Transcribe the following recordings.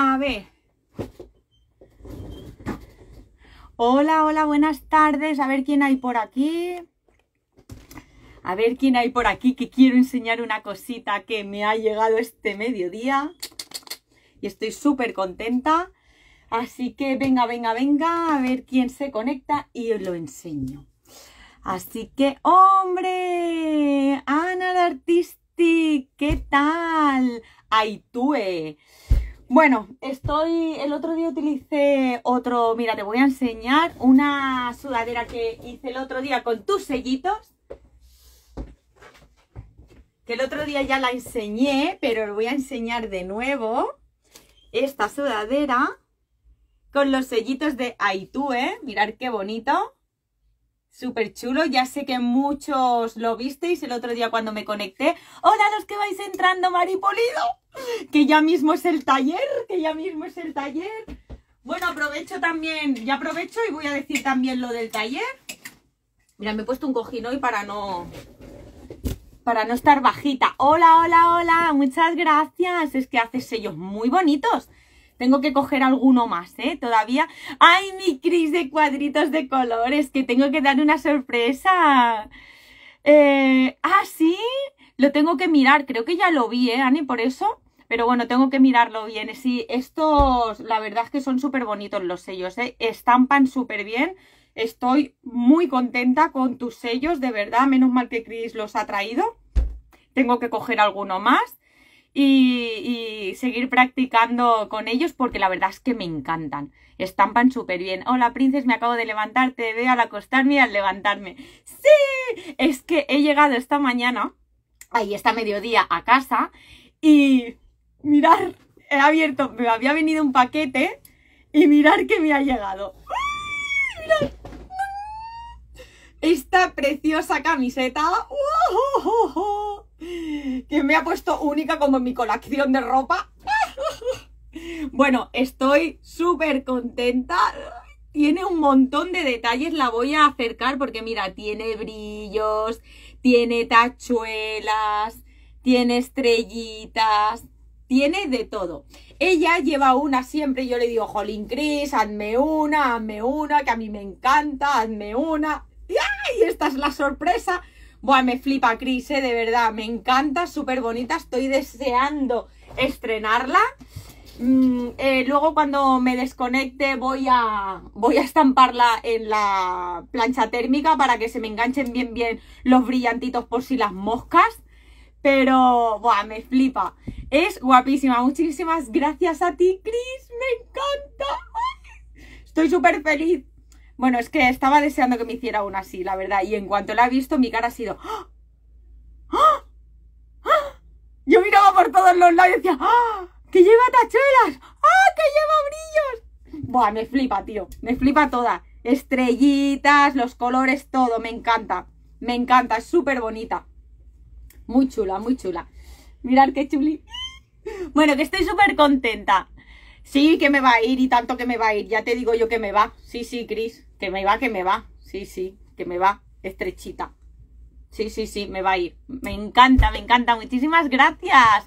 A ver. Hola, hola, buenas tardes. A ver quién hay por aquí. A ver quién hay por aquí que quiero enseñar una cosita que me ha llegado este mediodía. Y estoy súper contenta. Así que venga, venga, venga, a ver quién se conecta y os lo enseño. Así que, hombre, Ana la Artistic, ¿qué tal? Aitue. Bueno, estoy. El otro día utilicé otro. Mira, te voy a enseñar una sudadera que hice el otro día con tus sellitos. Que el otro día ya la enseñé, pero lo voy a enseñar de nuevo. Esta sudadera con los sellitos de Aitue. Mirar qué bonito. Súper chulo, ya sé que muchos lo visteis el otro día cuando me conecté. Hola los que vais entrando, Maripolido, que ya mismo es el taller, que ya mismo es el taller. Bueno, aprovecho también, ya aprovecho y voy a decir también lo del taller. Mira, me he puesto un cojín hoy para no, para no estar bajita. Hola, hola, hola, muchas gracias. Es que haces sellos muy bonitos. Tengo que coger alguno más, ¿eh? Todavía. ¡Ay, mi Cris de cuadritos de colores! Que tengo que dar una sorpresa. Eh, ah, sí. Lo tengo que mirar. Creo que ya lo vi, ¿eh, Ani? Por eso. Pero bueno, tengo que mirarlo bien. Sí, estos, la verdad es que son súper bonitos los sellos, ¿eh? Estampan súper bien. Estoy muy contenta con tus sellos, de verdad. Menos mal que Cris los ha traído. Tengo que coger alguno más y, seguir practicando con ellos porque la verdad es que me encantan. Estampan súper bien. Hola, princes, me acabo de levantar, te veo al acostarme y al levantarme. ¡Sí! Es que he llegado esta mañana, ahí está mediodía, a casa y mirar, he abierto, me había venido un paquete y mirar que me ha llegado. ¡Mirad! ¡Ah! Esta preciosa camiseta. ¡Oh, oh, oh, oh! Que me ha puesto única como mi colección de ropa? bueno, estoy súper contenta. Tiene un montón de detalles, la voy a acercar porque mira, tiene brillos, tiene tachuelas, tiene estrellitas, tiene de todo. Ella lleva una siempre, yo le digo, Jolín Cris, hazme una, hazme una, que a mí me encanta, hazme una. Y Esta es la sorpresa Buah, me flipa Cris, eh, de verdad, me encanta, súper bonita, estoy deseando estrenarla. Mm, eh, luego cuando me desconecte voy a, voy a estamparla en la plancha térmica para que se me enganchen bien bien los brillantitos por si las moscas. Pero, buah, me flipa. Es guapísima. Muchísimas gracias a ti, Cris. Me encanta. Estoy súper feliz. Bueno, es que estaba deseando que me hiciera una así, la verdad. Y en cuanto la he visto, mi cara ha sido... ¡Ah! ¡Ah! ¡Ah! Yo miraba por todos los lados y decía... ¡ah! ¡Que lleva tachuelas! ¡Ah! ¡Que lleva brillos! Buah, me flipa, tío. Me flipa toda. Estrellitas, los colores, todo. Me encanta. Me encanta. Es súper bonita. Muy chula, muy chula. Mirad qué chuli. Bueno, que estoy súper contenta. Sí, que me va a ir y tanto que me va a ir. Ya te digo yo que me va. Sí, sí, Cris. Que me va, que me va. Sí, sí, que me va. Estrechita. Sí, sí, sí, me va a ir. Me encanta, me encanta. Muchísimas gracias.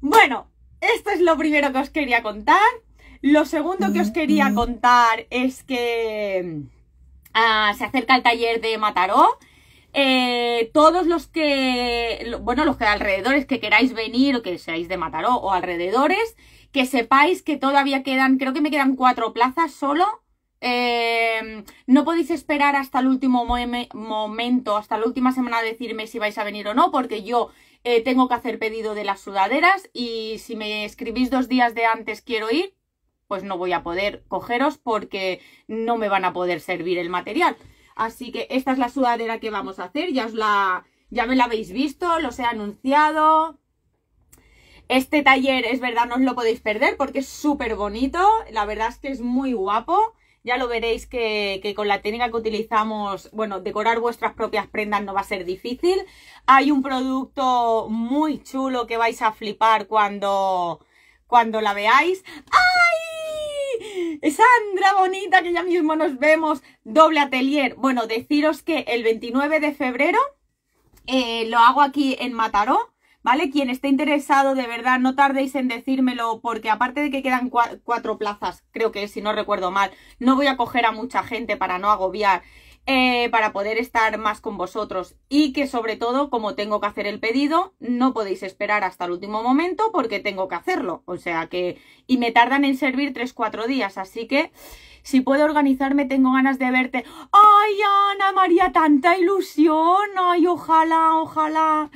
Bueno, esto es lo primero que os quería contar. Lo segundo que os quería mm. contar es que ah, se acerca el taller de Mataró. Eh, todos los que, bueno, los que alrededores que queráis venir o que seáis de Mataró o alrededores, que sepáis que todavía quedan, creo que me quedan cuatro plazas solo Em, no podéis esperar hasta el último momento, hasta la última semana decirme si vais a venir o no, porque yo eh, tengo que hacer pedido de las sudaderas y si me escribís dos días de antes quiero ir, pues no voy a poder cogeros porque no me van a poder servir el material. Así que esta es la sudadera que vamos a hacer, ya os la, ya me la habéis visto, los he anunciado, este taller, es verdad, no os lo podéis perder porque es súper bonito, la verdad es que es muy guapo ya lo veréis que, con la técnica que utilizamos, bueno, decorar vuestras propias prendas no va a ser difícil. Hay un producto muy chulo que vais a flipar cuando, cuando la veáis. ¡Ay! Sandra bonita, que ya mismo nos vemos. Doble atelier. Bueno, deciros que el 29 de febrero eh, lo hago aquí en Mataró ¿vale? Quien esté interesado, de verdad, no tardéis en decírmelo, porque aparte de que quedan cuatro plazas, creo que si no recuerdo mal, no voy a coger a mucha gente para no agobiar. Eh, para poder estar más con vosotros y que sobre todo como tengo que hacer el pedido no podéis esperar hasta el último momento porque tengo que hacerlo o sea que y me tardan en servir tres cuatro días así que si puedo organizarme tengo ganas de verte ay Ana María tanta ilusión ay ojalá ojalá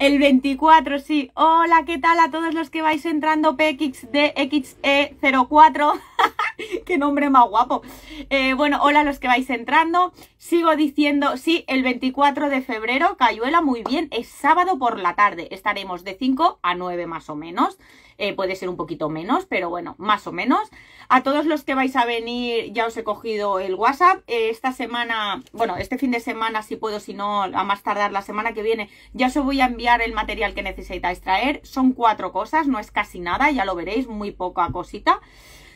el 24, sí. Hola, ¿qué tal a todos los que vais entrando? PXDXE04. Qué nombre más guapo. Eh, bueno, hola a los que vais entrando. Sigo diciendo, sí, el 24 de febrero, Cayuela, muy bien. Es sábado por la tarde. Estaremos de 5 a 9 más o menos. Eh, puede ser un poquito menos, pero bueno, más o menos. A todos los que vais a venir, ya os he cogido el WhatsApp. Eh, esta semana, bueno, este fin de semana, si puedo, si no, a más tardar la semana que viene, ya os voy a enviar el material que necesitáis traer. Son cuatro cosas, no es casi nada, ya lo veréis, muy poca cosita.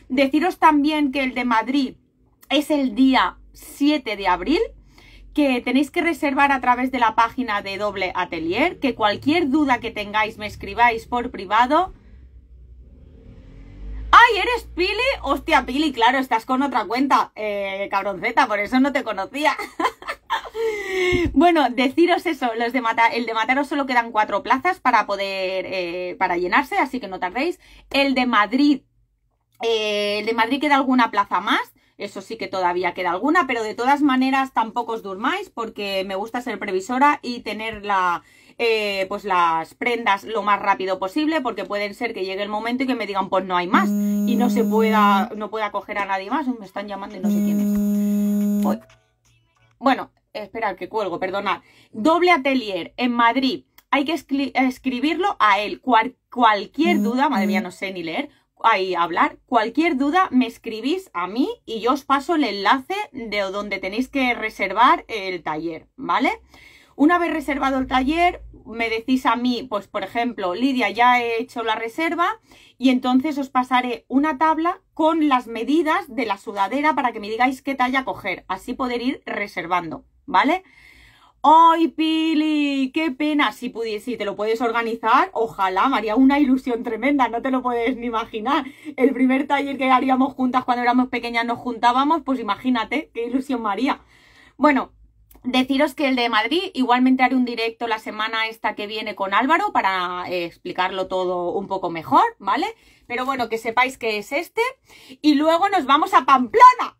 Deciros también que el de Madrid es el día 7 de abril, que tenéis que reservar a través de la página de Doble Atelier, que cualquier duda que tengáis me escribáis por privado. ¡Ay, eres Pili! Hostia, Pili, claro, estás con otra cuenta, eh, cabronceta, por eso no te conocía. Bueno, deciros eso, los de Mata, el de Mataros solo quedan cuatro plazas para poder, eh, para llenarse, así que no tardéis. El de Madrid, eh, el de Madrid queda alguna plaza más, eso sí que todavía queda alguna, pero de todas maneras tampoco os durmáis porque me gusta ser previsora y tener eh, pues las prendas lo más rápido posible porque pueden ser que llegue el momento y que me digan pues no hay más y no se pueda no pueda coger a nadie más me están llamando y no sé quién es bueno esperar que cuelgo, perdonad. Doble atelier en Madrid. Hay que escribirlo a él. Cual cualquier duda, mm, madre mía, mm. no sé ni leer, ahí hablar. Cualquier duda me escribís a mí y yo os paso el enlace de donde tenéis que reservar el taller, ¿vale? Una vez reservado el taller, me decís a mí, pues por ejemplo, Lidia, ya he hecho la reserva y entonces os pasaré una tabla con las medidas de la sudadera para que me digáis qué talla coger, así poder ir reservando. ¿vale? ¡Ay, Pili! ¡Qué pena! Si, pudiese, te lo puedes organizar, ojalá, María haría una ilusión tremenda, no te lo puedes ni imaginar. El primer taller que haríamos juntas cuando éramos pequeñas nos juntábamos, pues imagínate, qué ilusión María. Bueno, Deciros que el de Madrid, igualmente haré un directo la semana esta que viene con Álvaro para eh, explicarlo todo un poco mejor, ¿vale? Pero bueno, que sepáis que es este. Y luego nos vamos a Pamplona.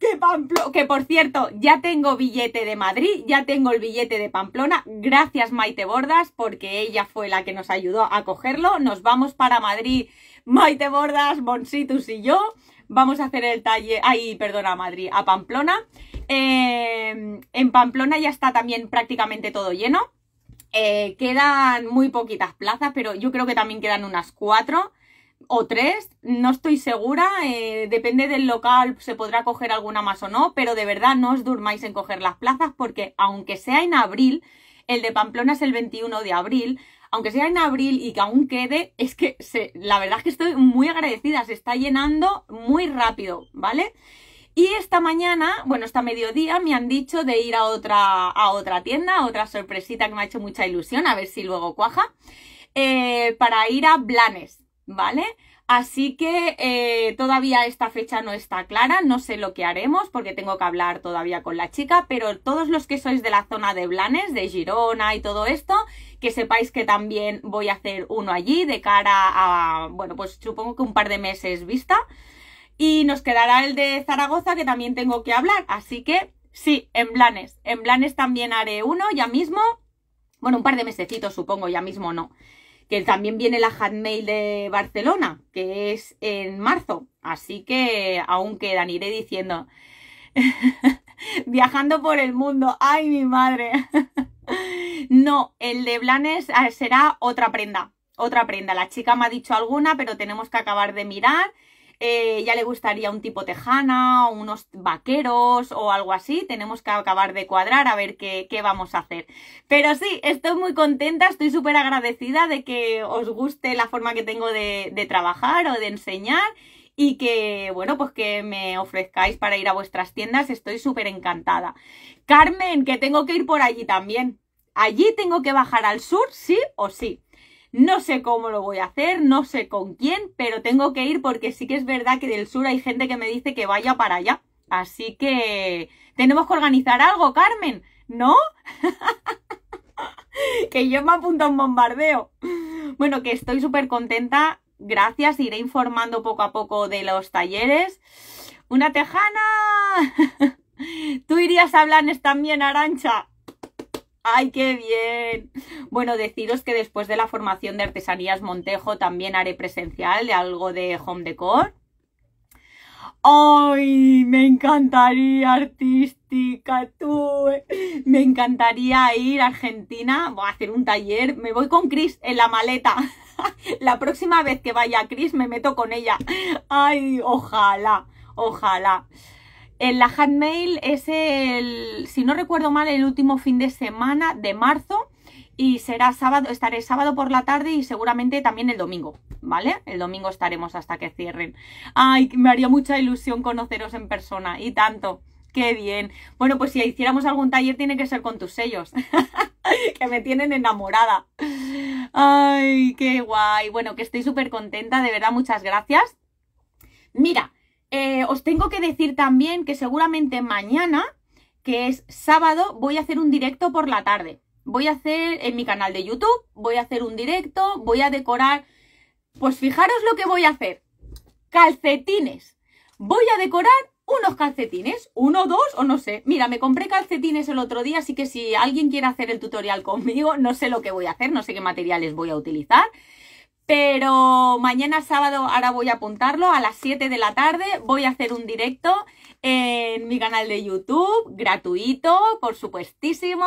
Que, Pamplona. que por cierto, ya tengo billete de Madrid, ya tengo el billete de Pamplona. Gracias Maite Bordas, porque ella fue la que nos ayudó a cogerlo. Nos vamos para Madrid, Maite Bordas, Bonsitus y yo Vamos a hacer el taller, ahí, perdona, Madrid, a Pamplona. Eh, en Pamplona ya está también prácticamente todo lleno. Eh, quedan muy poquitas plazas, pero yo creo que también quedan unas cuatro o tres, no estoy segura, eh, depende del local, se podrá coger alguna más o no, pero de verdad no os durmáis en coger las plazas porque aunque sea en abril, el de Pamplona es el 21 de abril, aunque sea en abril y que aún quede, es que la verdad es que estoy muy agradecida, se está llenando muy rápido, ¿vale? Y esta mañana, bueno, esta mediodía me han dicho de ir a otra, a otra tienda, otra sorpresita que me ha hecho mucha ilusión, a ver si luego cuaja, eh, para ir a Blanes, ¿vale? Así que eh, todavía esta fecha no está clara, no sé lo que haremos porque tengo que hablar todavía con la chica, pero todos los que sois de la zona de Blanes, de Girona y todo esto, que sepáis que también voy a hacer uno allí de cara a, bueno, pues supongo que un par de meses vista. Y nos quedará el de Zaragoza que también tengo que hablar, así que sí, en Blanes, en Blanes también haré uno ya mismo, bueno, un par de mesecitos supongo, ya mismo no también viene la handmail de Barcelona, que es en marzo, así que aún quedan, iré diciendo, viajando por el mundo, ay mi madre, no, el de Blanes ah, será otra prenda, otra prenda, la chica me ha dicho alguna, pero tenemos que acabar de mirar, eh, ya le gustaría un tipo tejana, unos vaqueros o algo así. Tenemos que acabar de cuadrar a ver qué, vamos a hacer. Pero sí, estoy muy contenta, estoy súper agradecida de que os guste la forma que tengo de, de trabajar o de enseñar y que, bueno, pues que me ofrezcáis para ir a vuestras tiendas, estoy súper encantada. Carmen, que tengo que ir por allí también. Allí tengo que bajar al sur, sí o sí no sé cómo lo voy a hacer, no sé con quién, pero tengo que ir porque sí que es verdad que del sur hay gente que me dice que vaya para allá. Así que tenemos que organizar algo, Carmen, ¿no? que yo me apunto a un bombardeo. Bueno, que estoy súper contenta. Gracias, iré informando poco a poco de los talleres. ¡Una tejana! Tú irías a Blanes también, Arancha. ¡Ay, qué bien! Bueno, deciros que después de la formación de Artesanías Montejo también haré presencial de algo de home decor. ¡Ay! Me encantaría, artística, tú. Eh. Me encantaría ir a Argentina, voy a hacer un taller. Me voy con Chris en la maleta. La próxima vez que vaya Chris me meto con ella. ¡Ay! Ojalá, ojalá la Handmail es el, si no recuerdo mal, el último fin de semana de marzo y será sábado, estaré sábado por la tarde y seguramente también el domingo, ¿vale? El domingo estaremos hasta que cierren. Ay, me haría mucha ilusión conoceros en persona y tanto. Qué bien. Bueno, pues si hiciéramos algún taller tiene que ser con tus sellos, que me tienen enamorada. Ay, qué guay. Bueno, que estoy súper contenta, de verdad, muchas gracias. Mira, eh, os tengo que decir también que seguramente mañana, que es sábado, voy a hacer un directo por la tarde. Voy a hacer en mi canal de YouTube, voy a hacer un directo, voy a decorar. Pues fijaros lo que voy a hacer. Calcetines. Voy a decorar unos calcetines, uno, dos o no sé. Mira, me compré calcetines el otro día, así que si alguien quiere hacer el tutorial conmigo, no sé lo que voy a hacer, no sé qué materiales voy a utilizar. Pero mañana sábado, ahora voy a apuntarlo, a las 7 de la tarde voy a hacer un directo en mi canal de YouTube, gratuito, por supuestísimo.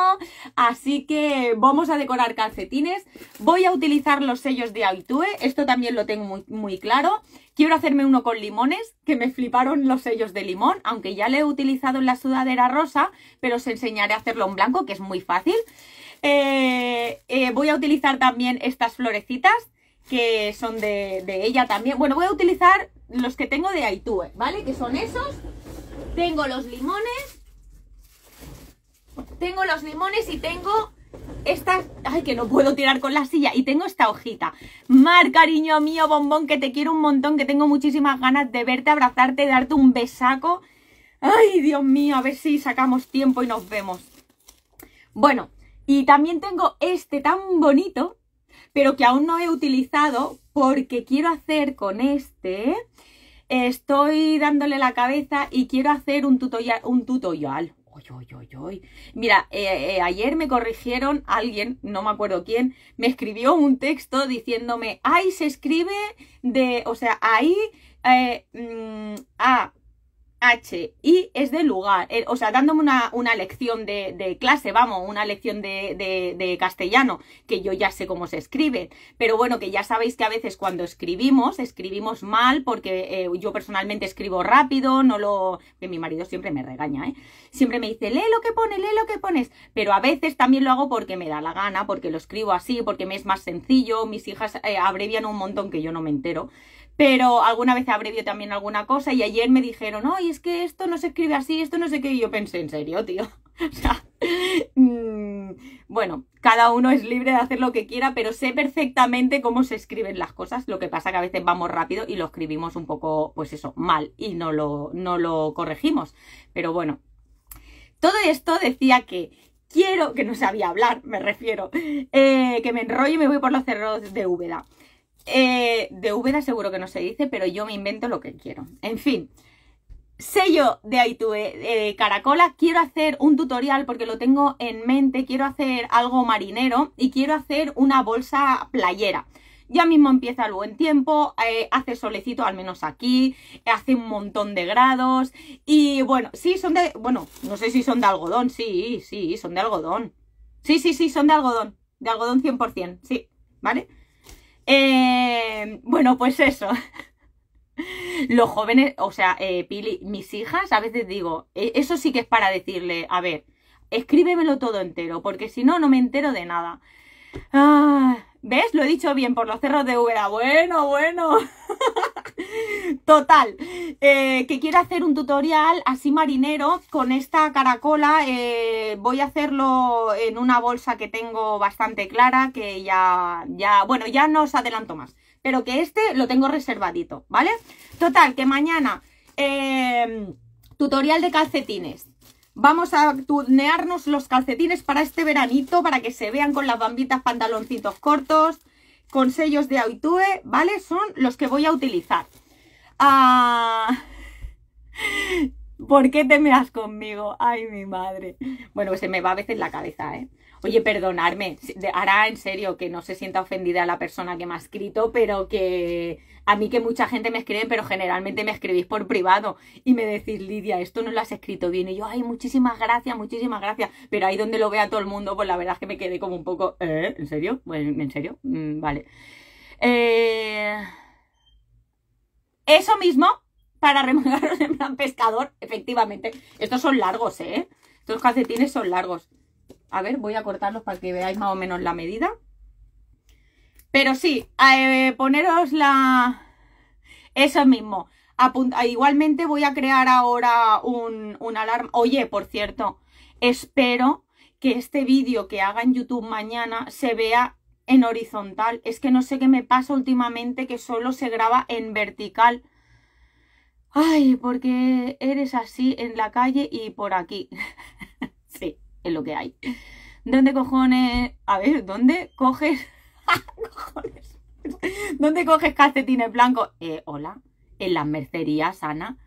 Así que vamos a decorar calcetines. Voy a utilizar los sellos de Aitue, esto también lo tengo muy, claro. Quiero hacerme uno con limones, que me fliparon los sellos de limón, aunque ya lo he utilizado en la sudadera rosa, pero os enseñaré a hacerlo en blanco, que es muy fácil. Eh, eh, voy a utilizar también estas florecitas que son de, ella también. Bueno, voy a utilizar los que tengo de Aitue, ¿vale? Que son esos. Tengo los limones. Tengo los limones y tengo esta, ay, que no puedo tirar con la silla. Y tengo esta hojita. Mar, cariño mío, bombón, que te quiero un montón, que tengo muchísimas ganas de verte, abrazarte, darte un besaco. Ay, Dios mío, a ver si sacamos tiempo y nos vemos. Bueno, y también tengo este tan bonito, pero que aún no he utilizado porque quiero hacer con este, estoy dándole la cabeza y quiero hacer un tutorial, un tutorial. Mira, eh, eh, ayer me corrigieron alguien, no me acuerdo quién, me escribió un texto diciéndome, ay, se escribe de, o sea, ahí, eh, mm, ah, H y es de lugar, eh, o sea, dándome una, lección de, de, clase, vamos, una lección de, de, castellano, que yo ya sé cómo se escribe, pero bueno, que ya sabéis que a veces cuando escribimos, escribimos mal, porque eh, yo personalmente escribo rápido, no lo... mi marido siempre me regaña, ¿eh? Siempre me dice, lee lo que pone, lee lo que pones, pero a veces también lo hago porque me da la gana, porque lo escribo así, porque me es más sencillo, mis hijas eh, abrevian un montón que yo no me entero, pero alguna vez abrevio también alguna cosa y ayer me dijeron, y es que esto no se escribe así, esto no sé qué, y yo pensé, en serio, tío. o sea, mm, bueno, cada uno es libre de hacer lo que quiera, pero sé perfectamente cómo se escriben las cosas, lo que pasa que a veces vamos rápido y lo escribimos un poco, pues eso, mal y no lo, no lo corregimos. Pero bueno, todo esto decía que quiero, que no sabía hablar, me refiero, eh, que me enrollo y me voy por los cerros de Úbeda. Eh, de Úbeda seguro que no se dice, pero yo me invento lo que quiero. En fin, sello de Aitube eh, Caracola, quiero hacer un tutorial porque lo tengo en mente, quiero hacer algo marinero y quiero hacer una bolsa playera. Ya mismo empieza el buen tiempo, eh, hace solecito al menos aquí, hace un montón de grados y bueno, sí, son de, bueno, no sé si son de algodón, sí, sí, son de algodón. Sí, sí, sí, son de algodón, de algodón 100%, sí, ¿vale? Eh, bueno, pues eso. Los jóvenes, o sea, eh, Pili, mis hijas, a veces digo, e, eso sí que es para decirle, a ver, escríbemelo todo entero, porque si no, no me entero de nada. Ah, ¿Ves? Lo he dicho bien, por los cerros de Úbeda. Bueno, bueno. Total, eh, que quiero hacer un tutorial así marinero con esta caracola. Eh, voy a hacerlo en una bolsa que tengo bastante clara, que ya, ya, bueno, ya no os adelanto más. Pero que este lo tengo reservadito, ¿vale? Total, que mañana eh, tutorial de calcetines. Vamos a tunearnos los calcetines para este veranito, para que se vean con las bambitas pantaloncitos cortos, con sellos de Aitue, ¿vale? Son los que voy a utilizar. Ah, ¿Por qué te meas conmigo? Ay, mi madre. Bueno, se me va a veces la cabeza, ¿eh? Oye, perdonarme, hará en serio, que no se sienta ofendida la persona que me ha escrito, pero que a mí que mucha gente me escribe, pero generalmente me escribís por privado y me decís, Lidia, esto no lo has escrito bien. Y yo, ay, muchísimas gracias, muchísimas gracias. Pero ahí donde lo vea todo el mundo, pues la verdad es que me quedé como un poco, ¿eh? ¿En serio? Pues, ¿en serio? Mm, vale. Eh, eso mismo, para remolgaros en plan pescador, efectivamente. Estos son largos, ¿eh? Estos calcetines son largos. A ver, voy a cortarlos para que veáis más o menos la medida. Pero sí, eh, poneros la... Eso mismo. Igualmente voy a crear ahora un, un alarma. Oye, por cierto, espero que este vídeo que haga en YouTube mañana se vea en horizontal. Es que no sé qué me pasa últimamente que solo se graba en vertical. Ay, porque eres así en la calle y por aquí. lo que hay. ¿Dónde cojones? A ver, ¿dónde coges? ¿Dónde coges calcetines blancos? Eh, hola, en las mercerías, Ana,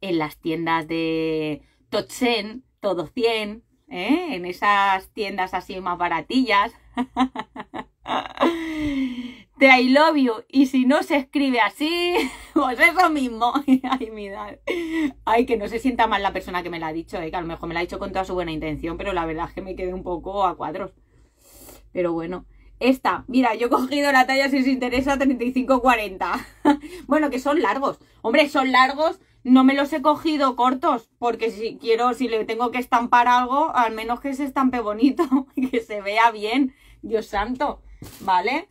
en las tiendas de Tochen, Todo 100, ¿eh? en esas tiendas así más baratillas. Te I love Y si no se escribe así. pues eso mismo. Ay, mirad. Ay, que no se sienta mal la persona que me la ha dicho, eh, que a lo mejor me la ha dicho con toda su buena intención, pero la verdad es que me quedé un poco a cuadros. Pero bueno. Esta, mira, yo he cogido la talla, si os interesa, 35-40. bueno, que son largos. Hombre, son largos. No me los he cogido cortos, porque si quiero, si le tengo que estampar algo, al menos que se estampe bonito, que se vea bien. Dios santo, ¿vale?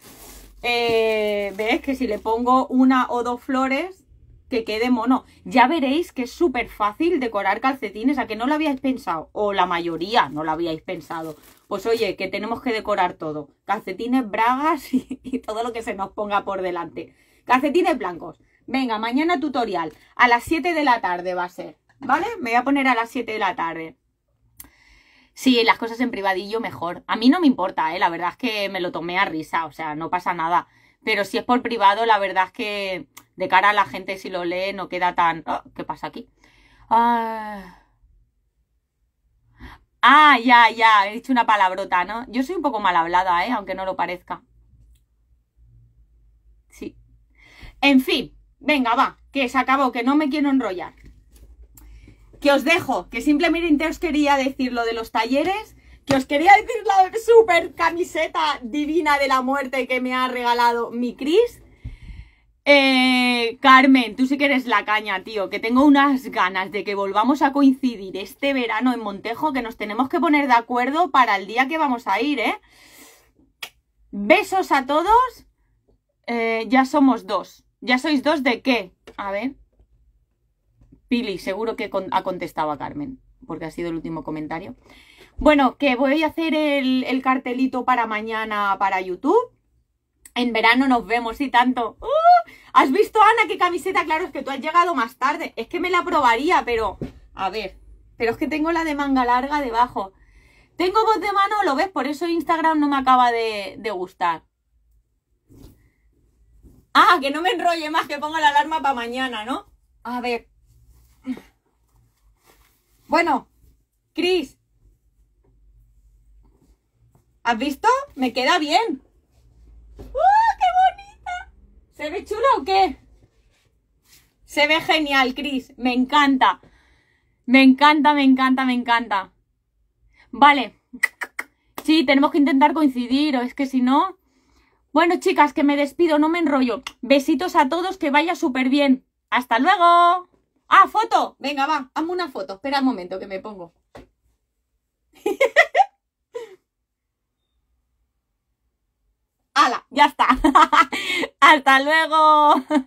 eh, que si le pongo una o dos flores, que quede mono. Ya veréis que es súper fácil decorar calcetines, a que no lo habíais pensado, o la mayoría no lo habíais pensado. Pues oye, que tenemos que decorar todo. Calcetines, bragas y, y todo lo que se nos ponga por delante. Calcetines blancos. Venga, mañana tutorial. A las 7 de la tarde va a ser. ¿Vale? Me voy a poner a las 7 de la tarde. Sí, las cosas en privadillo mejor. A mí no me importa, ¿eh? la verdad es que me lo tomé a risa, o sea, no pasa nada. Pero si es por privado, la verdad es que de cara a la gente si lo lee no queda tan... ¡Ah! ¿Qué pasa aquí? Ah. ah... ya, ya, he dicho una palabrota, ¿no? Yo soy un poco mal hablada, ¿eh? aunque no lo parezca. Sí. En fin, venga, va, que se acabó, que no me quiero enrollar que os dejo, que simplemente os quería decir lo de los talleres, que os quería decir la super camiseta divina de la muerte que me ha regalado mi Cris. Eh, Carmen, tú sí que eres la caña, tío, que tengo unas ganas de que volvamos a coincidir este verano en Montejo, que nos tenemos que poner de acuerdo para el día que vamos a ir, ¿eh? Besos a todos. Eh, ya somos dos. ¿Ya sois dos de qué? A ver. Y seguro que ha contestado a Carmen, porque ha sido el último comentario. Bueno, que voy a hacer el, cartelito para mañana para YouTube. En verano nos vemos y tanto. ¡Uh! ¿Has visto, Ana, qué camiseta? Claro, es que tú has llegado más tarde. Es que me la probaría, pero... A ver, pero es que tengo la de manga larga debajo. Tengo voz de mano, lo ves, por eso Instagram no me acaba de, de gustar. Ah, que no me enrolle más, que ponga la alarma para mañana, ¿no? A ver, bueno, Cris. ¿Has visto? Me queda bien. ¡Uh, qué bonita! ¿Se ve chula o qué? Se ve genial, Cris. Me encanta. Me encanta, me encanta, me encanta. Vale. Sí, tenemos que intentar coincidir, o es que si no... Bueno, chicas, que me despido, no me enrollo. Besitos a todos, que vaya súper bien. ¡Hasta luego! Ah, foto. Venga, va. Hazme una foto. Espera un momento que me pongo. ¡Hala! Ya está. Hasta luego.